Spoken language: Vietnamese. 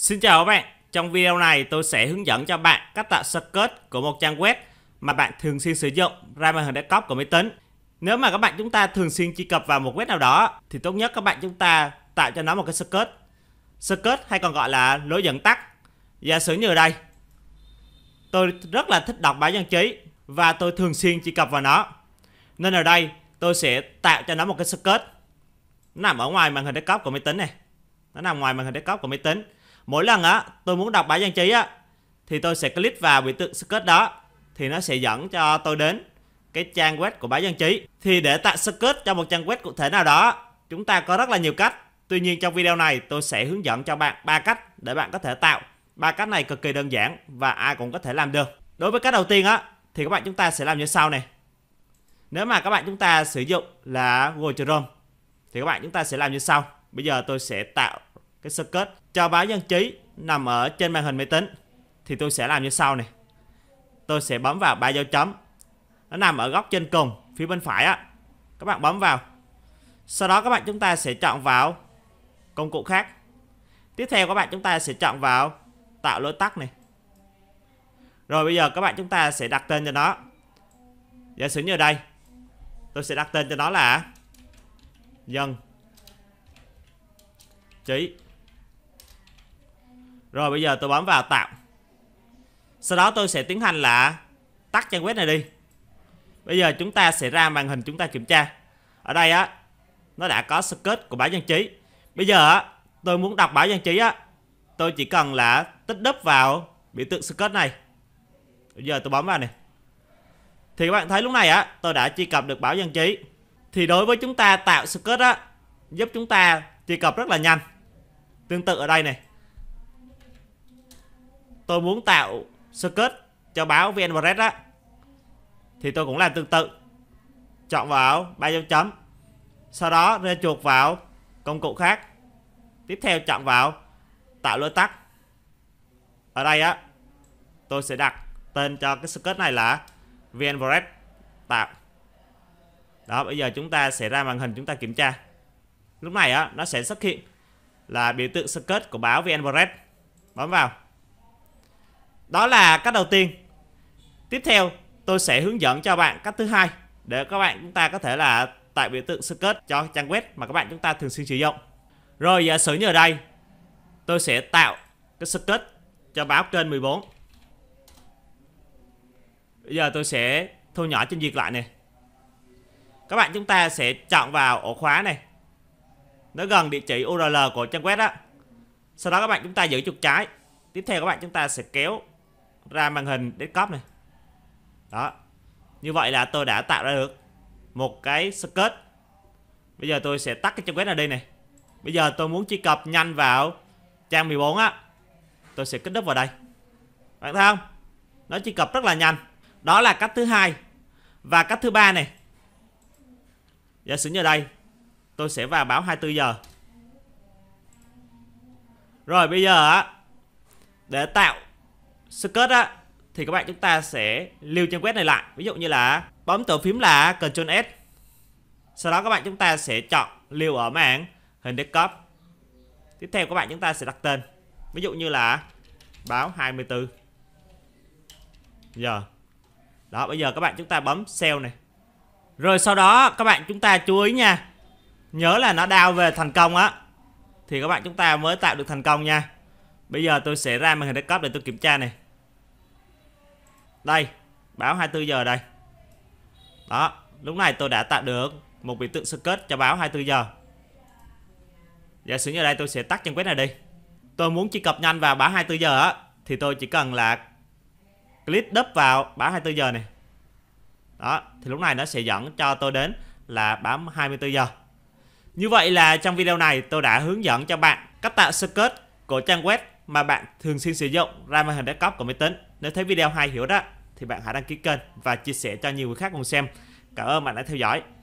Xin chào các bạn, trong video này tôi sẽ hướng dẫn cho bạn cách tạo shortcut của một trang web mà bạn thường xuyên sử dụng ra màn hình desktop của máy tính. Nếu mà các bạn chúng ta thường xuyên truy cập vào một web nào đó thì tốt nhất các bạn chúng ta tạo cho nó một cái shortcut. Shortcut hay còn gọi là lối dẫn tắt. Giả sử như ở đây, tôi rất là thích đọc báo dân trí và tôi thường xuyên truy cập vào nó. Nên ở đây tôi sẽ tạo cho nó một cái shortcut. Nó nằm ở ngoài màn hình desktop của máy tính này. Nó nằm ngoài màn hình desktop của máy tính mỗi lần á tôi muốn đọc bài trang trí á thì tôi sẽ click vào biểu tượng skirt đó thì nó sẽ dẫn cho tôi đến cái trang web của bài dân trí thì để tạo skirt cho một trang web cụ thể nào đó chúng ta có rất là nhiều cách tuy nhiên trong video này tôi sẽ hướng dẫn cho bạn ba cách để bạn có thể tạo ba cách này cực kỳ đơn giản và ai cũng có thể làm được đối với cách đầu tiên á thì các bạn chúng ta sẽ làm như sau này nếu mà các bạn chúng ta sử dụng là Google Chrome thì các bạn chúng ta sẽ làm như sau bây giờ tôi sẽ tạo cái socket cho báo dân trí nằm ở trên màn hình máy tính thì tôi sẽ làm như sau này tôi sẽ bấm vào ba dấu chấm nó nằm ở góc trên cùng phía bên phải á các bạn bấm vào sau đó các bạn chúng ta sẽ chọn vào công cụ khác tiếp theo các bạn chúng ta sẽ chọn vào tạo lối tắt này rồi bây giờ các bạn chúng ta sẽ đặt tên cho nó giả sử như đây tôi sẽ đặt tên cho nó là dân trí rồi bây giờ tôi bấm vào tạo Sau đó tôi sẽ tiến hành là Tắt trang web này đi Bây giờ chúng ta sẽ ra màn hình chúng ta kiểm tra Ở đây á Nó đã có sketch của báo dân trí Bây giờ á Tôi muốn đọc báo dân trí á Tôi chỉ cần là tích đúp vào biểu tượng sketch này Bây giờ tôi bấm vào này Thì các bạn thấy lúc này á Tôi đã truy cập được báo dân trí Thì đối với chúng ta tạo sketch á Giúp chúng ta truy cập rất là nhanh Tương tự ở đây này tôi muốn tạo circuit cho báo VN Express á thì tôi cũng làm tương tự chọn vào ba dấu chấm sau đó ra chuột vào công cụ khác tiếp theo chọn vào tạo lối tắt ở đây á tôi sẽ đặt tên cho cái circuit này là VN Express tạo đó bây giờ chúng ta sẽ ra màn hình chúng ta kiểm tra lúc này á nó sẽ xuất hiện là biểu tượng circuit của báo VN Express bấm vào đó là cách đầu tiên. Tiếp theo, tôi sẽ hướng dẫn cho bạn cách thứ hai để các bạn chúng ta có thể là tạo biểu tượng kết cho trang web mà các bạn chúng ta thường xuyên sử dụng. Rồi giả sử như ở đây, tôi sẽ tạo cái kết cho báo kênh 14. Bây giờ tôi sẽ thu nhỏ trình duyệt lại này. Các bạn chúng ta sẽ chọn vào ổ khóa này. Nó gần địa chỉ URL của trang web á. Sau đó các bạn chúng ta giữ chuột trái. Tiếp theo các bạn chúng ta sẽ kéo ra màn hình desktop này đó như vậy là tôi đã tạo ra được một cái skirt bây giờ tôi sẽ tắt cái trang web này đi này bây giờ tôi muốn truy cập nhanh vào trang 14 á tôi sẽ kích đúp vào đây bạn thấy không nó truy cập rất là nhanh đó là cách thứ hai và cách thứ ba này giả sử như đây tôi sẽ vào báo 24 giờ rồi bây giờ á để tạo skirt á thì các bạn chúng ta sẽ lưu trang web này lại ví dụ như là bấm tổ phím là Ctrl S sau đó các bạn chúng ta sẽ chọn lưu ở mảng hình desktop tiếp theo các bạn chúng ta sẽ đặt tên ví dụ như là báo 24 giờ đó bây giờ các bạn chúng ta bấm sale này rồi sau đó các bạn chúng ta chú ý nha nhớ là nó đau về thành công á thì các bạn chúng ta mới tạo được thành công nha bây giờ tôi sẽ ra màn hình desktop để tôi kiểm tra này đây Báo 24 giờ đây Đó Lúc này tôi đã tạo được Một biểu tượng circuit cho báo 24 giờ Giả sử như đây tôi sẽ tắt trang web này đi Tôi muốn truy cập nhanh vào báo 24 giờ á Thì tôi chỉ cần là Click đúp vào báo 24 giờ này Đó Thì lúc này nó sẽ dẫn cho tôi đến là báo 24 giờ như vậy là trong video này tôi đã hướng dẫn cho bạn cách tạo circuit của trang web mà bạn thường xuyên sử dụng ram màn hình desktop của máy tính. Nếu thấy video hay hiểu đó thì bạn hãy đăng ký kênh và chia sẻ cho nhiều người khác cùng xem. Cảm ơn bạn đã theo dõi.